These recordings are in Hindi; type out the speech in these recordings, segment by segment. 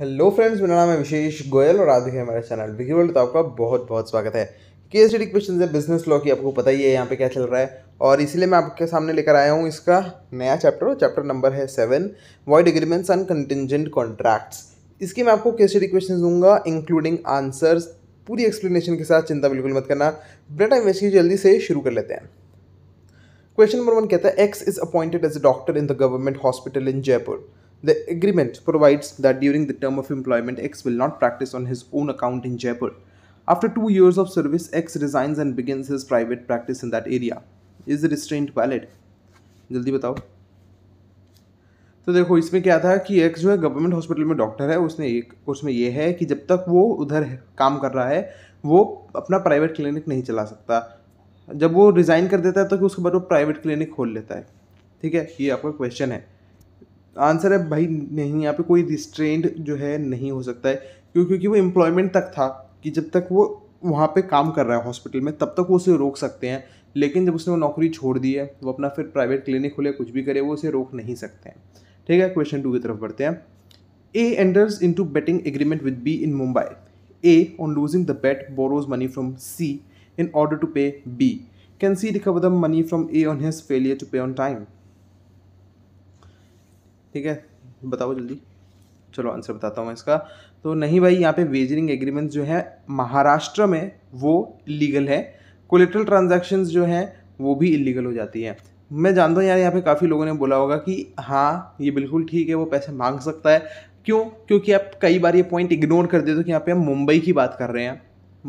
हेलो फ्रेंड्स मेरा नाम है विशेष गोयल और आज देखिए हमारे चैनल विकी वर्ल्ड तो आपका बहुत बहुत स्वागत है के एस डी क्वेश्चन है बिजनेस लॉ की आपको पता ही है यहाँ पे क्या चल रहा है और इसीलिए मैं आपके सामने लेकर आया हूँ इसका नया चैप्टर चैप्टर नंबर है seven void agreements and contingent contracts इसकी मैं आपको के एस डी क्वेश्चन दूंगा इंक्लूडिंग आंसर्स पूरी एक्सप्लेनेशन के साथ चिंता बिल्कुल मत करना बिना टाइम वैसे जल्दी से शुरू कर लेते हैं क्वेश्चन नंबर वन कहता है X is appointed as a doctor in the government hospital in Jaipur The agreement provides that during the term of employment, X will not practice on his own account in Jaipur. After two years of service, X resigns and begins his private practice in that area. Is the restraint valid? जल्दी बताओ तो देखो इसमें क्या था कि एक्स जो है गवर्नमेंट हॉस्पिटल में डॉक्टर है उसने एक उसमें यह है कि जब तक वो उधर काम कर रहा है वो अपना प्राइवेट क्लिनिक नहीं चला सकता जब वो रिज़ाइन कर देता है तो उसके बाद वो प्राइवेट क्लिनिक खोल लेता है ठीक है ये आपका क्वेश्चन है आंसर है भाई नहीं यहाँ पे कोई रिस्ट्रेंड जो है नहीं हो सकता है क्यों क्योंकि वो एम्प्लॉयमेंट तक था कि जब तक वो वहाँ पे काम कर रहा है हॉस्पिटल में तब तक वो उसे रोक सकते हैं लेकिन जब उसने वो नौकरी छोड़ दी है वो अपना फिर प्राइवेट क्लिनिक खोले कुछ भी करे वो उसे रोक नहीं सकते हैं ठीक है क्वेश्चन टू की तरफ बढ़ते हैं A enters into betting agreement with B in Mumbai A on losing the bet borrows money from C in order to pay B can C recover the money from A on his failure to pay on time ठीक है बताओ जल्दी चलो आंसर बताता हूँ इसका तो नहीं भाई यहाँ पे वेजरिंग एग्रीमेंट्स जो है महाराष्ट्र में वो इलीगल है कोलेट्रल ट्रांजेक्शन जो हैं वो भी इलीगल हो जाती है मैं जानता हूँ यार यहाँ पे काफ़ी लोगों ने बोला होगा कि हाँ ये बिल्कुल ठीक है वो पैसे मांग सकता है क्यों क्योंकि आप कई बार ये पॉइंट इग्नोर कर देते हो कि यहाँ पे हम मुंबई की बात कर रहे हैं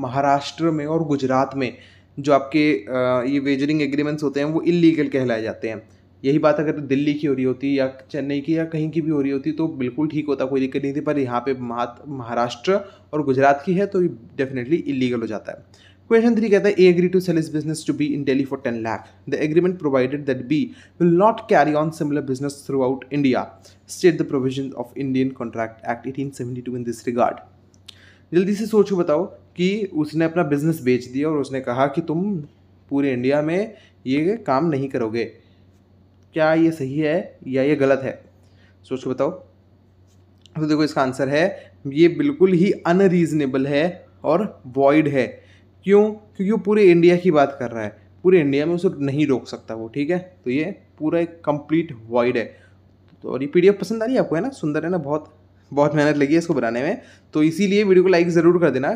महाराष्ट्र में और गुजरात में जो आपके ये वेजरिंग एग्रीमेंट्स होते हैं वो इलीगल कहलाए जाते हैं यही बात अगर दिल्ली की हो रही होती या चेन्नई की या कहीं की भी हो रही होती तो बिल्कुल ठीक होता कोई दिक्कत नहीं थी पर यहाँ पे महाराष्ट्र और गुजरात की है तो डेफिनेटली इलीगल हो जाता है क्वेश्चन थ्री कहता है A agree to sell is business to B in Delhi for ten lakh the agreement provided that B will not carry on similar business throughout India state the provision of Indian Contract Act eighteen seventy two in this regard जल्दी से सोचो बताओ कि उसने अपना बिजनेस बेच दिया और उसने कहा कि तुम पूरे इंडिया में ये काम नहीं करोगे क्या ये सही है या ये गलत है सोच के बताओ तो देखो इसका आंसर है ये बिल्कुल ही अनरीजनेबल है और वॉइड है क्यों क्योंकि वो पूरे इंडिया की बात कर रहा है पूरे इंडिया में उसे नहीं रोक सकता वो ठीक है तो ये पूरा एक कंप्लीट वॉइड है तो और ये पी पसंद आ रही है आपको है ना सुंदर है ना बहुत बहुत मेहनत लगी है इसको बनाने में तो इसीलिए वीडियो को लाइक ज़रूर कर देना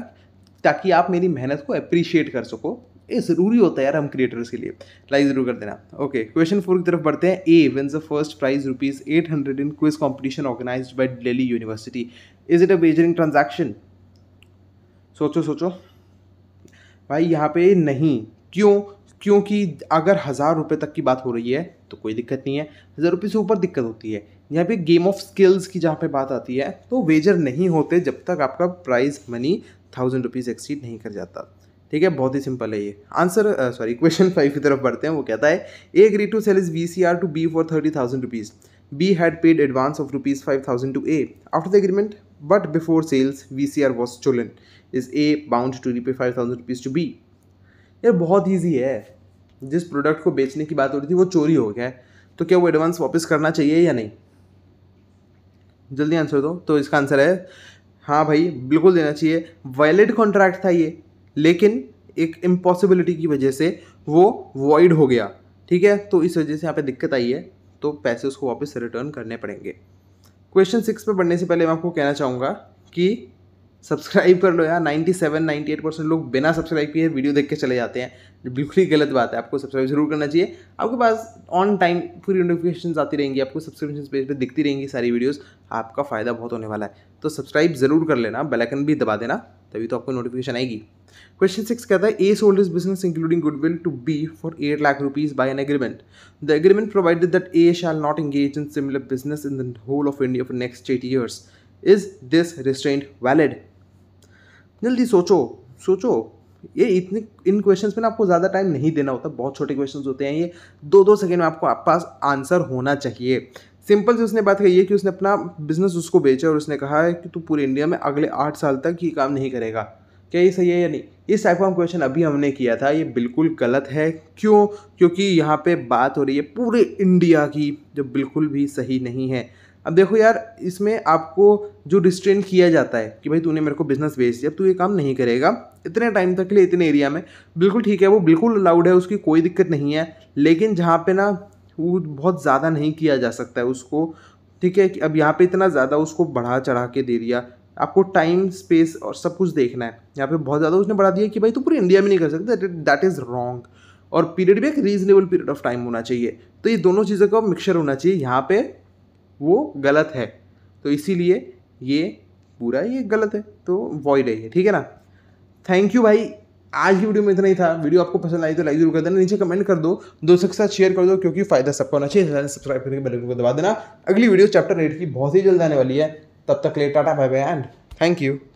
ताकि आप मेरी मेहनत को अप्रिशिएट कर सको ये ज़रूरी होता है यार हम क्रिएटर्स के लिए लाइक ज़रूर कर देना ओके क्वेश्चन फोर की तरफ बढ़ते हैं A wins the first prize rupees eight hundred in quiz competition organise by Delhi University is it a wagering transaction सोचो सोचो भाई यहाँ पे नहीं क्यों क्योंकि अगर हज़ार रुपये तक की बात हो रही है तो कोई दिक्कत नहीं है हज़ार रुपये से ऊपर दिक्कत होती है यहाँ पे गेम ऑफ स्किल्स की जहाँ पे बात आती है तो वेजर नहीं होते जब तक आपका prize money thousand rupees exceed नहीं कर जाता ठीक है बहुत ही सिंपल है ये आंसर सॉरी क्वेश्चन फाइव की तरफ बढ़ते हैं वो कहता है agree to sell his V C R to B for thirty thousand rupees of rupees five thousand to A after the agreement but before sales V C R was was is A bound to repay five thousand rupees to B ये बहुत ईजी है जिस प्रोडक्ट को बेचने की बात हो रही थी वो चोरी हो गया है तो क्या वो एडवांस वापस करना चाहिए या नहीं जल्दी आंसर दो तो इसका आंसर है हाँ भाई बिल्कुल देना चाहिए वैलिड कॉन्ट्रैक्ट था ये लेकिन एक इम्पॉसिबिलिटी की वजह से वो वॉइड हो गया ठीक है तो इस वजह से यहाँ पे दिक्कत आई है तो पैसे उसको वापस रिटर्न करने पड़ेंगे क्वेश्चन सिक्स पे पढ़ने से पहले मैं आपको कहना चाहूँगा कि सब्सक्राइब कर लो यार 97 98 परसेंट लोग बिना सब्सक्राइब किए वीडियो देख के चले जाते हैं बिल्कुल ही गलत बात है आपको सब्सक्राइब जरूर करना चाहिए आपके पास ऑन टाइम पूरी नोटिफिकेशन आती रहेंगी आपको सब्सक्रिप्शन पेज पे दिखती रहेंगी सारी वीडियोस आपका फ़ायदा बहुत होने वाला है तो सब्सक्राइब ज़रूर कर लेना बेलाइकन भी दबा देना तभी तो आपको नोटिफिकेशन आएगी क्वेश्चन सिक्स कहता है A sold his business including goodwill to B for eight lakh rupees by an agreement the agreement provided that A shall not engage in similar business in the whole of India for next eight years is this restrained valid जल्दी सोचो सोचो ये इतने इन क्वेश्चन में आपको ज़्यादा टाइम नहीं देना होता बहुत छोटे क्वेश्चन होते हैं ये दो दो सेकेंड में आपको आप पास आंसर होना चाहिए सिंपल से उसने बात कही है कि उसने अपना बिजनेस उसको बेचा और उसने कहा है कि तू पूरे इंडिया में अगले आठ साल तक ये काम नहीं करेगा क्या ये सही है या नहीं इस टाइप का क्वेश्चन अभी हमने किया था ये बिल्कुल गलत है क्यों क्योंकि यहाँ पे बात हो रही है पूरे इंडिया की जो बिल्कुल भी सही नहीं है अब देखो यार इसमें आपको जो रिस्ट्रेन किया जाता है कि भाई तूने मेरे को बिज़नेस बेच दिया अब तू ये काम नहीं करेगा इतने टाइम तक के लिए इतने एरिया में बिल्कुल ठीक है वो बिल्कुल अलाउड है उसकी कोई दिक्कत नहीं है लेकिन जहाँ पे ना वो बहुत ज़्यादा नहीं किया जा सकता है उसको ठीक है कि अब यहाँ पे इतना ज़्यादा उसको बढ़ा चढ़ा के दे दिया आपको टाइम स्पेस और सब कुछ देखना है यहाँ पे बहुत ज़्यादा उसने बढ़ा दिया कि भाई तो पूरे इंडिया में नहीं कर सकते दैट इज़ रॉन्ग और पीरियड भी एक रीजनेबल पीरियड ऑफ टाइम होना चाहिए तो ये दोनों चीज़ों का मिक्सचर होना चाहिए यहाँ पे वो गलत है तो इसीलिए ये पूरा ये गलत है तो वॉइड है ये ठीक है ना थैंक यू भाई आज की वीडियो में इतना ही था वीडियो आपको पसंद आई तो लाइक जरूर कर देना नीचे कमेंट कर दो दोस्तों के साथ शेयर कर दो क्योंकि फायदा सबका होना चाहिए सब्सक्राइब करके बेल को दबा देना अगली वीडियो चैप्टर एट की बहुत ही जल्द आने वाली है तब तक let tata bye bye and thank you